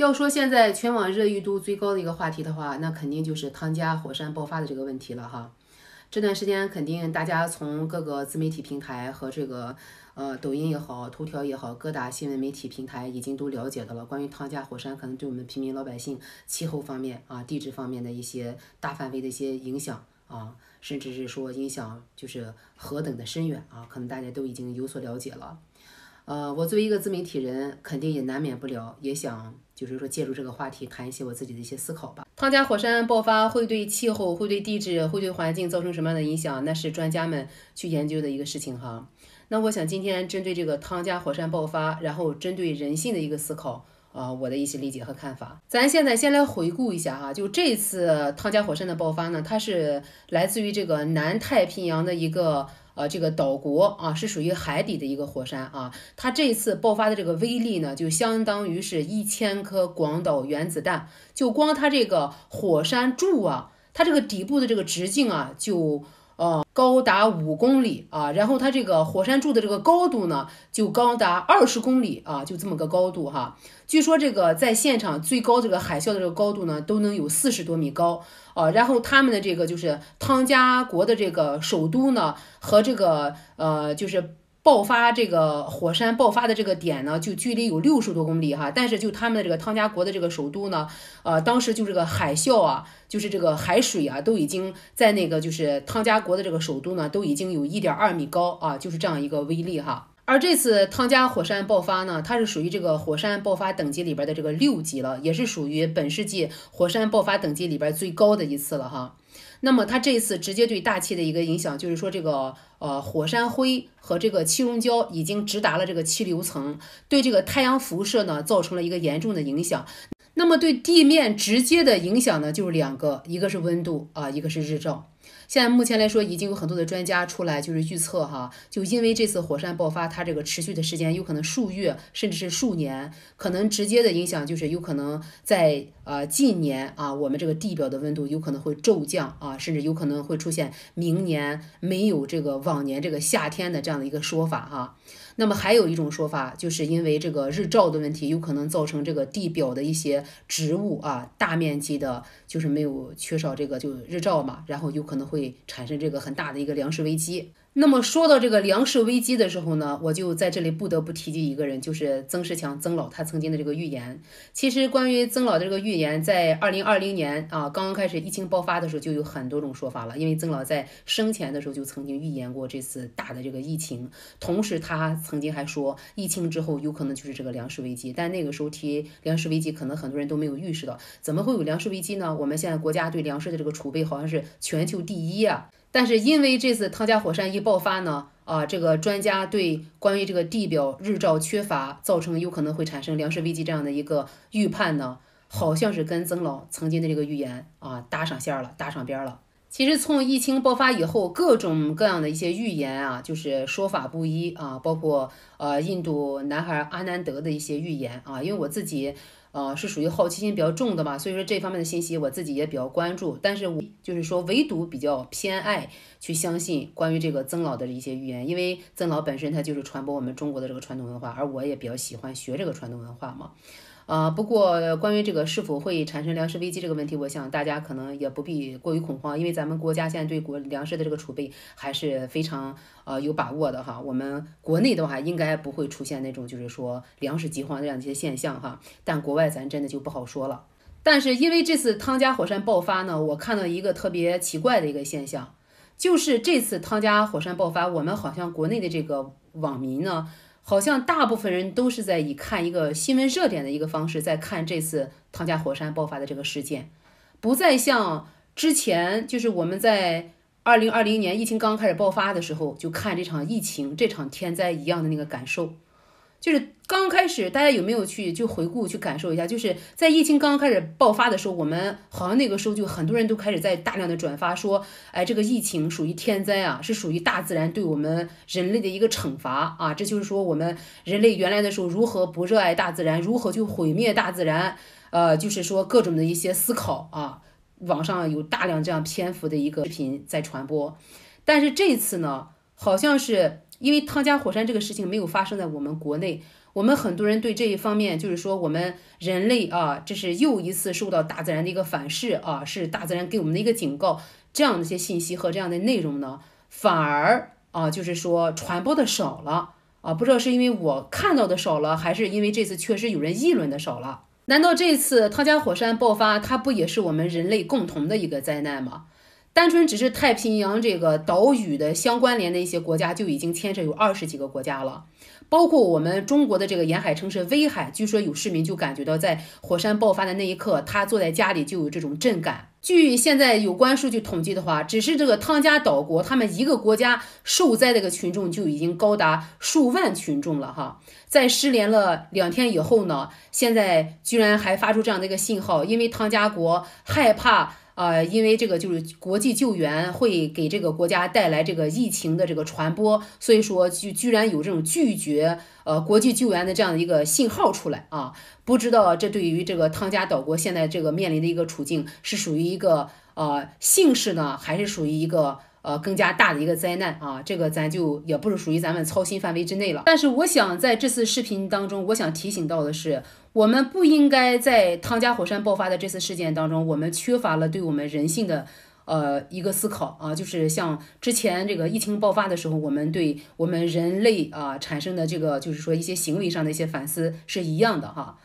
要说现在全网热议度最高的一个话题的话，那肯定就是汤加火山爆发的这个问题了哈。这段时间肯定大家从各个自媒体平台和这个呃抖音也好、头条也好、各大新闻媒体平台已经都了解到了关于汤加火山可能对我们平民老百姓气候方面啊、地质方面的一些大范围的一些影响啊，甚至是说影响就是何等的深远啊，可能大家都已经有所了解了。呃，我作为一个自媒体人，肯定也难免不了，也想。就是说，借助这个话题谈一些我自己的一些思考吧。汤加火山爆发会对气候、会对地质、会对环境造成什么样的影响？那是专家们去研究的一个事情哈。那我想今天针对这个汤加火山爆发，然后针对人性的一个思考啊，我的一些理解和看法。咱现在先来回顾一下哈，就这次汤加火山的爆发呢，它是来自于这个南太平洋的一个。啊，这个岛国啊，是属于海底的一个火山啊。它这次爆发的这个威力呢，就相当于是一千颗广岛原子弹。就光它这个火山柱啊，它这个底部的这个直径啊，就。呃，高达五公里啊，然后它这个火山柱的这个高度呢，就高达二十公里啊，就这么个高度哈。据说这个在现场最高这个海啸的这个高度呢，都能有四十多米高啊。然后他们的这个就是汤加国的这个首都呢，和这个呃就是。爆发这个火山爆发的这个点呢，就距离有六十多公里哈，但是就他们的这个汤加国的这个首都呢，呃，当时就这个海啸啊，就是这个海水啊，都已经在那个就是汤加国的这个首都呢，都已经有一点二米高啊，就是这样一个威力哈。而这次汤加火山爆发呢，它是属于这个火山爆发等级里边的这个六级了，也是属于本世纪火山爆发等级里边最高的一次了哈。那么它这次直接对大气的一个影响，就是说这个呃火山灰和这个气溶胶已经直达了这个气流层，对这个太阳辐射呢造成了一个严重的影响。那么对地面直接的影响呢，就是两个，一个是温度啊，一个是日照。现在目前来说，已经有很多的专家出来就是预测哈，就因为这次火山爆发，它这个持续的时间有可能数月，甚至是数年，可能直接的影响就是有可能在。呃，近年啊，我们这个地表的温度有可能会骤降啊，甚至有可能会出现明年没有这个往年这个夏天的这样的一个说法哈。那么还有一种说法，就是因为这个日照的问题，有可能造成这个地表的一些植物啊大面积的，就是没有缺少这个就日照嘛，然后有可能会产生这个很大的一个粮食危机。那么说到这个粮食危机的时候呢，我就在这里不得不提及一个人，就是曾仕强，曾老他曾经的这个预言。其实关于曾老的这个预言，在二零二零年啊刚刚开始疫情爆发的时候，就有很多种说法了。因为曾老在生前的时候就曾经预言过这次大的这个疫情，同时他曾经还说，疫情之后有可能就是这个粮食危机。但那个时候提粮食危机，可能很多人都没有预示到，怎么会有粮食危机呢？我们现在国家对粮食的这个储备好像是全球第一啊。但是因为这次汤加火山一爆发呢，啊，这个专家对关于这个地表日照缺乏造成有可能会产生粮食危机这样的一个预判呢，好像是跟曾老曾经的这个预言啊搭上线了，搭上边了。其实从疫情爆发以后，各种各样的一些预言啊，就是说法不一啊，包括呃印度男孩阿南德的一些预言啊，因为我自己。呃，是属于好奇心比较重的嘛，所以说这方面的信息我自己也比较关注，但是我就是说唯独比较偏爱。去相信关于这个曾老的一些预言，因为曾老本身他就是传播我们中国的这个传统文化，而我也比较喜欢学这个传统文化嘛。啊，不过关于这个是否会产生粮食危机这个问题，我想大家可能也不必过于恐慌，因为咱们国家现在对国粮食的这个储备还是非常呃有把握的哈。我们国内的话应该不会出现那种就是说粮食饥荒这样一些现象哈。但国外咱真的就不好说了。但是因为这次汤加火山爆发呢，我看到一个特别奇怪的一个现象。就是这次汤加火山爆发，我们好像国内的这个网民呢，好像大部分人都是在以看一个新闻热点的一个方式在看这次汤加火山爆发的这个事件，不再像之前，就是我们在二零二零年疫情刚开始爆发的时候，就看这场疫情这场天灾一样的那个感受。就是刚开始，大家有没有去就回顾去感受一下？就是在疫情刚刚开始爆发的时候，我们好像那个时候就很多人都开始在大量的转发说：“哎，这个疫情属于天灾啊，是属于大自然对我们人类的一个惩罚啊！”这就是说我们人类原来的时候如何不热爱大自然，如何去毁灭大自然？呃，就是说各种的一些思考啊，网上有大量这样篇幅的一个视频在传播。但是这次呢，好像是。因为汤加火山这个事情没有发生在我们国内，我们很多人对这一方面，就是说我们人类啊，这是又一次受到大自然的一个反噬啊，是大自然给我们的一个警告。这样的一些信息和这样的内容呢，反而啊，就是说传播的少了啊，不知道是因为我看到的少了，还是因为这次确实有人议论的少了。难道这次汤加火山爆发，它不也是我们人类共同的一个灾难吗？单纯只是太平洋这个岛屿的相关联的一些国家，就已经牵扯有二十几个国家了，包括我们中国的这个沿海城市威海，据说有市民就感觉到在火山爆发的那一刻，他坐在家里就有这种震感。据现在有关数据统计的话，只是这个汤加岛国，他们一个国家受灾的一个群众就已经高达数万群众了哈。在失联了两天以后呢，现在居然还发出这样的一个信号，因为汤加国害怕。呃，因为这个就是国际救援会给这个国家带来这个疫情的这个传播，所以说居居然有这种拒绝呃国际救援的这样的一个信号出来啊，不知道这对于这个汤加岛国现在这个面临的一个处境是属于一个呃幸事呢，还是属于一个呃更加大的一个灾难啊？这个咱就也不是属于咱们操心范围之内了。但是我想在这次视频当中，我想提醒到的是。我们不应该在汤加火山爆发的这次事件当中，我们缺乏了对我们人性的呃一个思考啊，就是像之前这个疫情爆发的时候，我们对我们人类啊产生的这个就是说一些行为上的一些反思是一样的哈。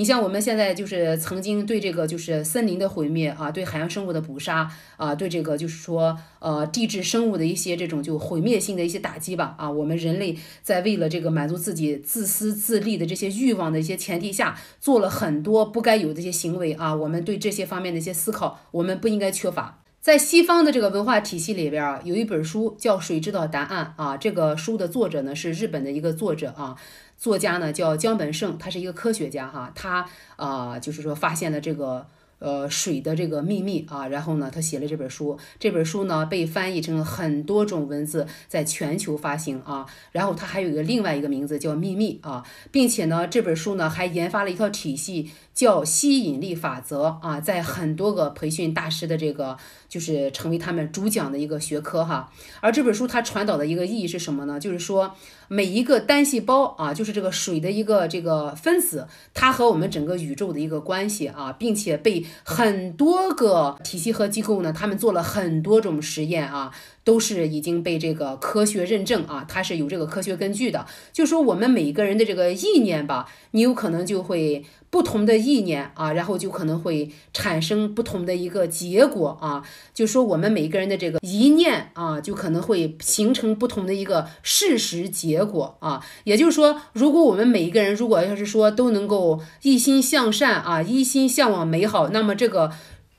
你像我们现在就是曾经对这个就是森林的毁灭啊，对海洋生物的捕杀啊，对这个就是说呃地质生物的一些这种就毁灭性的一些打击吧啊，我们人类在为了这个满足自己自私自利的这些欲望的一些前提下，做了很多不该有的一些行为啊。我们对这些方面的一些思考，我们不应该缺乏。在西方的这个文化体系里边啊，有一本书叫《谁知道答案》啊，这个书的作者呢是日本的一个作者啊。作家呢叫江本胜，他是一个科学家哈，他啊就是说发现了这个呃水的这个秘密啊，然后呢他写了这本书，这本书呢被翻译成很多种文字在全球发行啊，然后他还有一个另外一个名字叫秘密啊，并且呢这本书呢还研发了一套体系。叫吸引力法则啊，在很多个培训大师的这个就是成为他们主讲的一个学科哈。而这本书它传导的一个意义是什么呢？就是说每一个单细胞啊，就是这个水的一个这个分子，它和我们整个宇宙的一个关系啊，并且被很多个体系和机构呢，他们做了很多种实验啊。都是已经被这个科学认证啊，它是有这个科学根据的。就说我们每个人的这个意念吧，你有可能就会不同的意念啊，然后就可能会产生不同的一个结果啊。就说我们每个人的这个一念啊，就可能会形成不同的一个事实结果啊。也就是说，如果我们每一个人如果要是说都能够一心向善啊，一心向往美好，那么这个。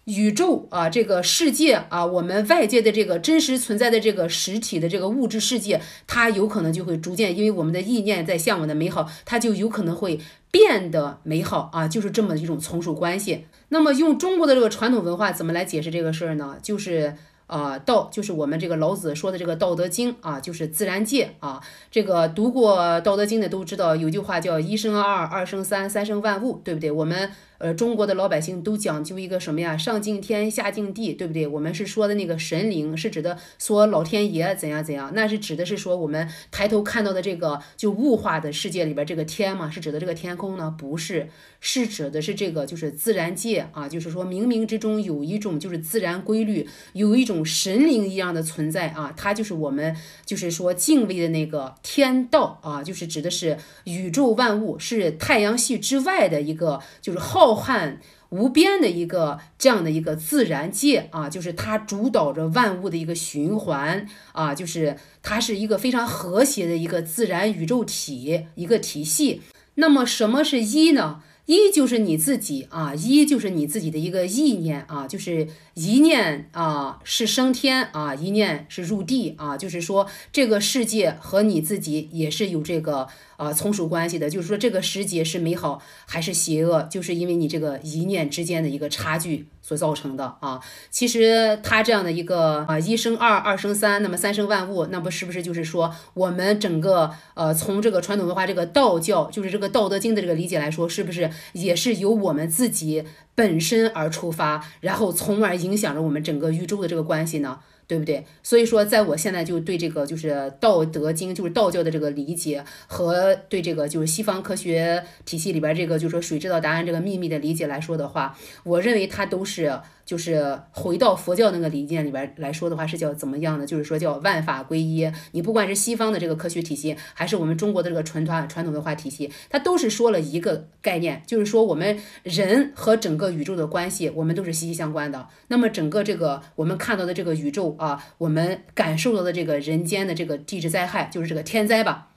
宇宙啊，这个世界啊，我们外界的这个真实存在的这个实体的这个物质世界，它有可能就会逐渐因为我们的意念在向往的美好，它就有可能会变得美好啊，就是这么一种从属关系。那么用中国的这个传统文化怎么来解释这个事儿呢？就是啊，道就是我们这个老子说的这个《道德经》啊，就是自然界啊，这个读过《道德经》的都知道，有句话叫“一生二，二生三，三生万物”，对不对？我们。呃，中国的老百姓都讲究一个什么呀？上敬天，下敬地，对不对？我们是说的那个神灵，是指的说老天爷怎样怎样，那是指的是说我们抬头看到的这个就物化的世界里边这个天嘛，是指的这个天空呢？不是，是指的是这个就是自然界啊，就是说冥冥之中有一种就是自然规律，有一种神灵一样的存在啊，它就是我们就是说敬畏的那个天道啊，就是指的是宇宙万物，是太阳系之外的一个就是浩。浩瀚无边的一个这样的一个自然界啊，就是它主导着万物的一个循环啊，就是它是一个非常和谐的一个自然宇宙体一个体系。那么，什么是“一”呢？一就是你自己啊，一就是你自己的一个意念啊，就是一念啊是升天啊，一念是入地啊，就是说这个世界和你自己也是有这个啊从属关系的，就是说这个世界是美好还是邪恶，就是因为你这个一念之间的一个差距。所造成的啊，其实他这样的一个啊，一生二，二生三，那么三生万物，那不是不是就是说我们整个呃从这个传统文化这个道教，就是这个道德经的这个理解来说，是不是也是由我们自己本身而出发，然后从而影响着我们整个宇宙的这个关系呢？对不对？所以说，在我现在就对这个就是《道德经》，就是道教的这个理解和对这个就是西方科学体系里边这个就是说谁知道答案这个秘密的理解来说的话，我认为它都是。就是回到佛教那个理念里边来说的话，是叫怎么样呢？就是说叫万法归一。你不管是西方的这个科学体系，还是我们中国的这个传统传统文化体系，它都是说了一个概念，就是说我们人和整个宇宙的关系，我们都是息息相关的。那么整个这个我们看到的这个宇宙啊，我们感受到的这个人间的这个地质灾害，就是这个天灾吧。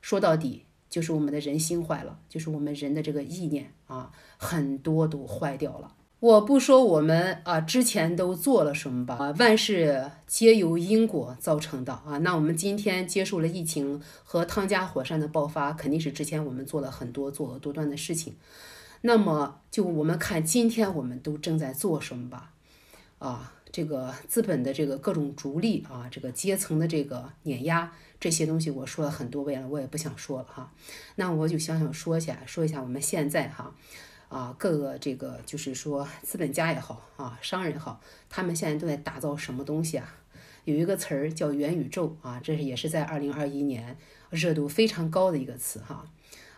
说到底，就是我们的人心坏了，就是我们人的这个意念啊，很多都坏掉了。我不说我们啊之前都做了什么吧，啊万事皆由因果造成的啊。那我们今天接受了疫情和汤加火山的爆发，肯定是之前我们做了很多作恶多端的事情。那么就我们看今天我们都正在做什么吧，啊这个资本的这个各种逐利啊，这个阶层的这个碾压这些东西，我说了很多遍了，我也不想说了哈。那我就想想说一下，说一下我们现在哈。啊，各个这个就是说资本家也好啊，商人也好，他们现在都在打造什么东西啊？有一个词儿叫元宇宙啊，这是也是在二零二一年热度非常高的一个词哈。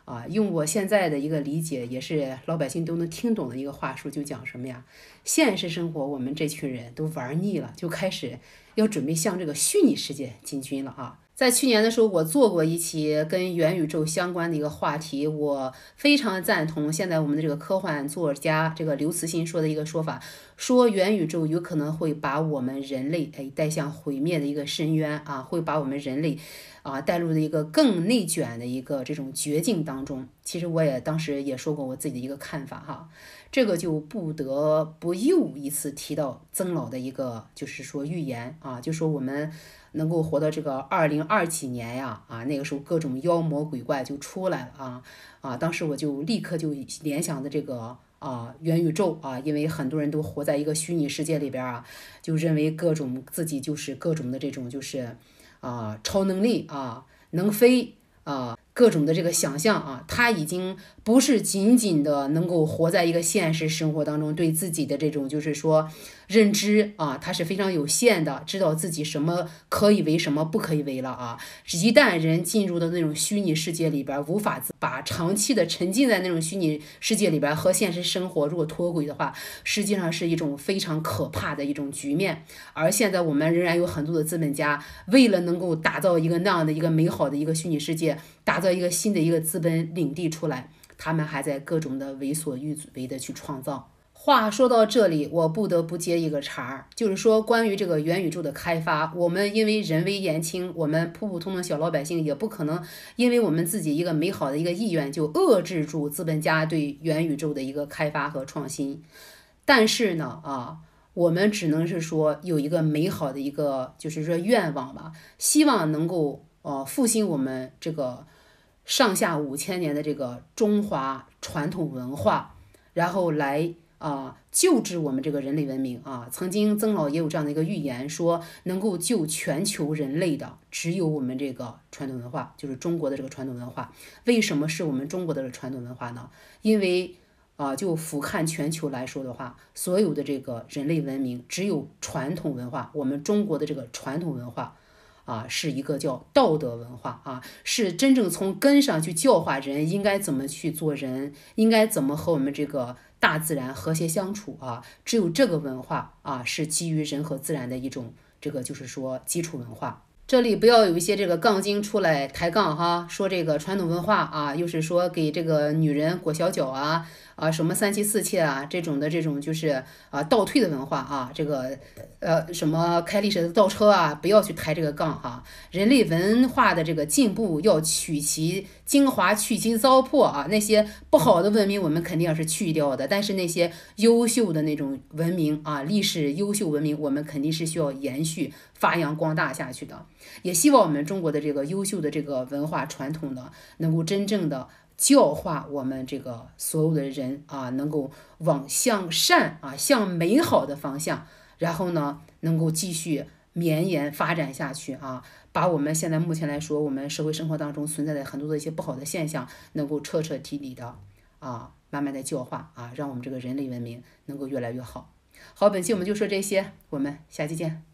啊，用我现在的一个理解，也是老百姓都能听懂的一个话术，就讲什么呀？现实生活我们这群人都玩腻了，就开始要准备向这个虚拟世界进军了啊。在去年的时候，我做过一期跟元宇宙相关的一个话题，我非常赞同现在我们的这个科幻作家这个刘慈欣说的一个说法，说元宇宙有可能会把我们人类哎带向毁灭的一个深渊啊，会把我们人类啊带入的一个更内卷的一个这种绝境当中。其实我也当时也说过我自己的一个看法哈，这个就不得不又一次提到曾老的一个就是说预言啊，就说我们。能够活到这个二零二几年呀，啊，那个时候各种妖魔鬼怪就出来了啊啊！当时我就立刻就联想的这个啊元宇宙啊，因为很多人都活在一个虚拟世界里边儿啊，就认为各种自己就是各种的这种就是啊超能力啊能飞啊各种的这个想象啊，他已经。不是仅仅的能够活在一个现实生活当中，对自己的这种就是说认知啊，它是非常有限的，知道自己什么可以为，什么不可以为了啊。一旦人进入到那种虚拟世界里边，无法把长期的沉浸在那种虚拟世界里边和现实生活如果脱轨的话，实际上是一种非常可怕的一种局面。而现在我们仍然有很多的资本家，为了能够打造一个那样的一个美好的一个虚拟世界，打造一个新的一个资本领地出来。他们还在各种的为所欲为的去创造。话说到这里，我不得不接一个茬儿，就是说关于这个元宇宙的开发，我们因为人微言轻，我们普普通通小老百姓也不可能，因为我们自己一个美好的一个意愿就遏制住资本家对元宇宙的一个开发和创新。但是呢，啊，我们只能是说有一个美好的一个，就是说愿望吧，希望能够呃复兴我们这个。上下五千年的这个中华传统文化，然后来啊救治我们这个人类文明啊。曾经曾老也有这样的一个预言，说能够救全球人类的，只有我们这个传统文化，就是中国的这个传统文化。为什么是我们中国的传统文化呢？因为啊，就俯瞰全球来说的话，所有的这个人类文明，只有传统文化，我们中国的这个传统文化。啊，是一个叫道德文化啊，是真正从根上去教化人应该怎么去做人，应该怎么和我们这个大自然和谐相处啊。只有这个文化啊，是基于人和自然的一种这个，就是说基础文化。这里不要有一些这个杠精出来抬杠哈，说这个传统文化啊，又是说给这个女人裹小脚啊。啊，什么三妻四妾啊，这种的这种就是啊倒退的文化啊，这个呃什么开历史的倒车啊，不要去抬这个杠哈。人类文化的这个进步要取其精华，去其糟粕啊。那些不好的文明我们肯定要是去掉的，但是那些优秀的那种文明啊，历史优秀文明我们肯定是需要延续、发扬光大下去的。也希望我们中国的这个优秀的这个文化传统呢，能够真正的。教化我们这个所有的人啊，能够往向善啊，向美好的方向，然后呢，能够继续绵延发展下去啊，把我们现在目前来说，我们社会生活当中存在的很多的一些不好的现象，能够彻彻底底的啊，慢慢的教化啊，让我们这个人类文明能够越来越好。好，本期我们就说这些，我们下期见。